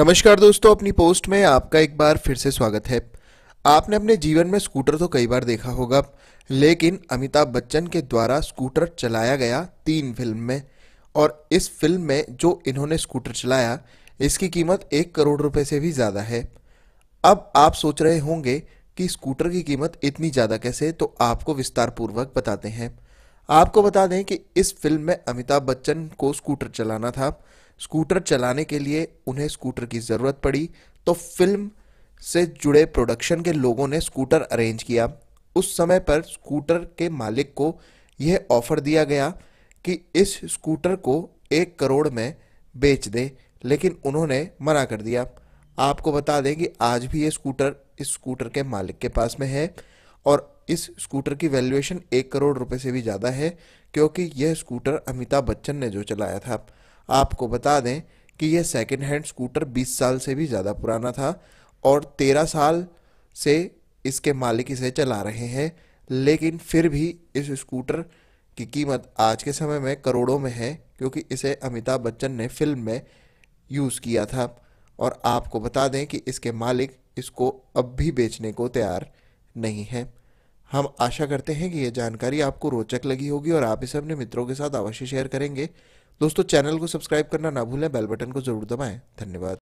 नमस्कार दोस्तों अपनी पोस्ट में आपका एक बार फिर से स्वागत है आपने अपने जीवन में स्कूटर तो कई बार देखा होगा लेकिन अमिताभ बच्चन के द्वारा स्कूटर चलाया गया तीन फिल्म में और इस फिल्म में जो इन्होंने स्कूटर चलाया इसकी कीमत एक करोड़ रुपए से भी ज़्यादा है अब आप सोच रहे होंगे कि स्कूटर की कीमत इतनी ज़्यादा कैसे तो आपको विस्तारपूर्वक बताते हैं आपको बता दें कि इस फिल्म में अमिताभ बच्चन को स्कूटर चलाना था स्कूटर चलाने के लिए उन्हें स्कूटर की ज़रूरत पड़ी तो फिल्म से जुड़े प्रोडक्शन के लोगों ने स्कूटर अरेंज किया उस समय पर स्कूटर के मालिक को यह ऑफर दिया गया कि इस स्कूटर को एक करोड़ में बेच दें लेकिन उन्होंने मना कर दिया आपको बता दें कि आज भी ये स्कूटर इस स्कूटर के मालिक के पास में है और इस स्कूटर की वैल्यूएशन एक करोड़ रुपए से भी ज़्यादा है क्योंकि यह स्कूटर अमिताभ बच्चन ने जो चलाया था आपको बता दें कि यह सेकेंड हैंड स्कूटर 20 साल से भी ज़्यादा पुराना था और 13 साल से इसके मालिक इसे चला रहे हैं लेकिन फिर भी इस स्कूटर की कीमत आज के समय में करोड़ों में है क्योंकि इसे अमिताभ बच्चन ने फिल्म में यूज़ किया था और आपको बता दें कि इसके मालिक इसको अब भी बेचने को तैयार नहीं है हम आशा करते हैं कि यह जानकारी आपको रोचक लगी होगी और आप इसे अपने मित्रों के साथ अवश्य शेयर करेंगे दोस्तों चैनल को सब्सक्राइब करना ना भूलें बेल बटन को जरूर दबाएं धन्यवाद